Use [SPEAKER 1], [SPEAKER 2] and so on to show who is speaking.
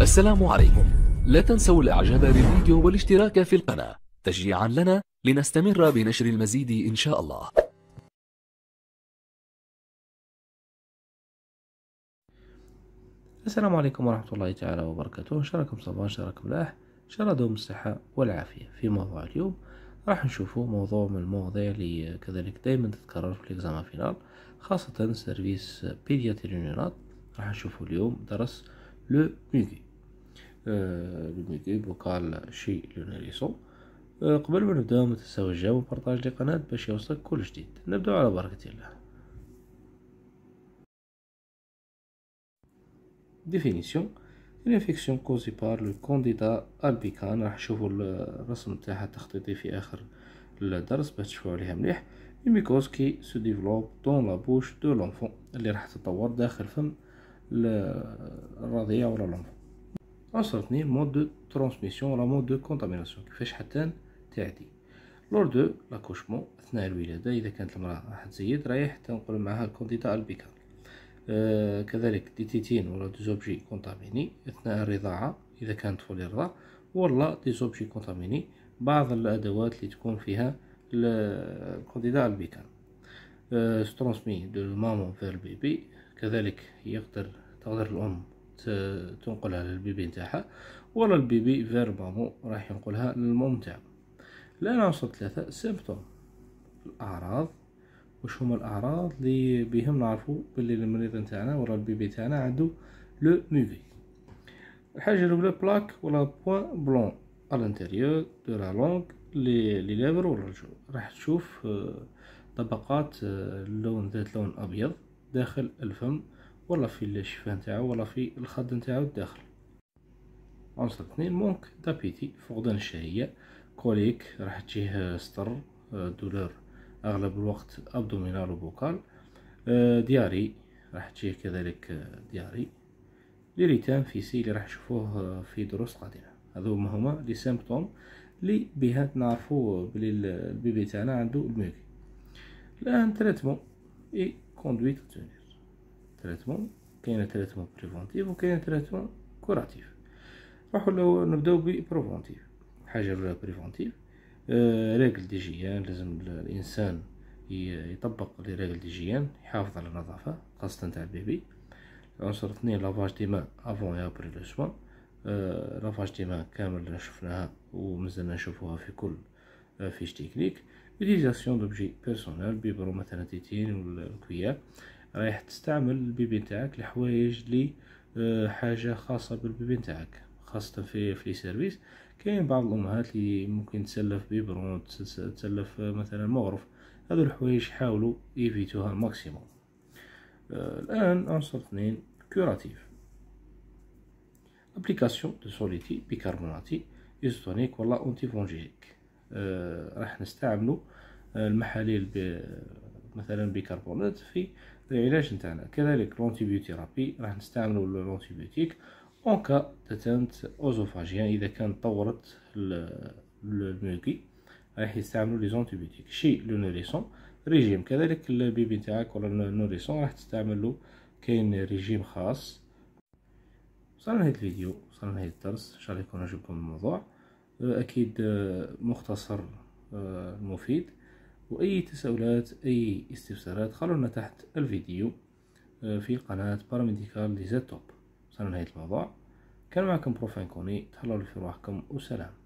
[SPEAKER 1] السلام عليكم لا تنسوا الاعجاب بالفيديو والاشتراك في القناة تشجيعا لنا لنستمر بنشر المزيد ان شاء الله السلام عليكم ورحمة الله تعالى وبركاته شاركم صباح شاركم شاء الله دوم الصحة والعافية في موضوع اليوم راح نشوفه موضوع من المواضيع اللي كذلك دايما تتكرر في الاكزامان فينال خاصة سيرفيس بيدياتريونات راح نشوفه اليوم درس لو ميجي بميدي بوكال شي لنريسو أه، قبل ما نبداو ما تنساو الجواب وبارطاج القناة باش يوصلك كل جديد نبداو على بركة الله ديفينيسيون الانفكسيون كوزي بار لو كونديدا البيكان راح نشوفو الرسم تاعها التخطيطي في اخر الدرس باش تشوفو عليها مليح الميكروز كي سو ديفلوب دون لا بوش دو لونفون اللي راح تتطور داخل فم الرضيع ولا لونفون عنصر اثنين مود دو ترانسميسيون ولا مود دو كونتاميناسيون كيفاش حتى تعدي لور دو لاكوشمون اثناء الولاده اذا كانت المراه راح تزيد رايح تنقل معها الكونديتا البيكا آه كذلك دي تيتين ولا دي زوبجي كونتاميني اثناء الرضاعه اذا كانت طفل الرضاعه ولا دي زوبجي كونتاميني بعض الادوات اللي تكون فيها الكونديدا البيكا آه ترانسمي دو مامون فير البيبي كذلك يقدر تقدر الام تنقلها للبيبي نتاعها ورا البيبي فير راح ينقلها للمام نتاعو الان وصلت ثلاثة سيمبتوم الأعراض واش هما الأعراض اللي بهم نعرفو بلي المريض نتاعنا ورا البيبي تاعنا عندو لو موفي الحاجة الأولى بلاك ولا بوين بلون على l'intérieur دو لا لونغ لي لي ليفر والرجل راح تشوف آه، طبقات اللون آه، ذات لون أبيض داخل الفم ولا في الشفاه نتاعو ولا في الخد نتاعو الداخل عنصر اثنين مونك دابيتي فقدان الشهية كوليك راح تجيه سطر دولور آه، اغلب الوقت ابدومينال وبوكال آه، دياري راح تجيه كذلك آه، دياري لريتام فيسي اللي راح نشوفوه في دروس قادمه هذو هما هما لي سيمبتوم لي بها نعرفو بلي البيبي تاعنا عندو الميوكي الان تريتمون اي كوندويت تونير تريتمون كاين تريتمون بريفونتيف وكاين تريتمون كوراتيف نروحو لو نبداو ببريفونتيف حاجه الاولى بريفونتيف آه ريغل دي جيان لازم الانسان يطبق لي ريغل دي جيان يحافظ على النظافه خاصه تاع البيبي عنصر اثنين لافاج دي مان افون اي ابري لو سوان آه، لافاج دي مان كامل شفناها ومازلنا نشوفوها في كل فيش تكنيك utilisation دوبجي بيرسونال بيبرو مثلا تيتين le رايح تستعمل البيبي نتاعك لحوايج لي آه، حاجة خاصة بالبيبي نتاعك خاصة في في سيرفيس كاين بعض الأمهات لي ممكن تسلف بيبرون تسلف آه، مثلا مغرف هذو الحوايج حاولوا يفيتوها الماكسيموم آه، الآن عنصر اثنين كوراتيف ابليكاسيون دو سوليتي بيكربوناتي ايزوتونيك ولا أونتي فونجيك راح نستعملو المحاليل مثلا بيكربونات في العلاج نتاعنا كذلك لونتيبيوتيرابي راح نستعملو لونتيبيوتيك اون كا تاتانت اوزوفاجيان اذا كان طورت الميوكي راح يستعملوا لي زونتيبيوتيك شي لو نوريسون ريجيم كذلك البيبي نتاعك ولا نوريسون راح تستعملو كاين ريجيم خاص وصلنا لهذا الفيديو وصلنا لهذا الدرس ان شاء الله يكون عجبكم الموضوع اكيد آه، مختصر آه، مفيد وأي تساؤلات أي استفسارات خلونا تحت الفيديو آه، في قناة باراميديكال دي توب وصلنا لنهاية الموضوع كان معكم بروفين كوني تهلاو في رواحكم وسلام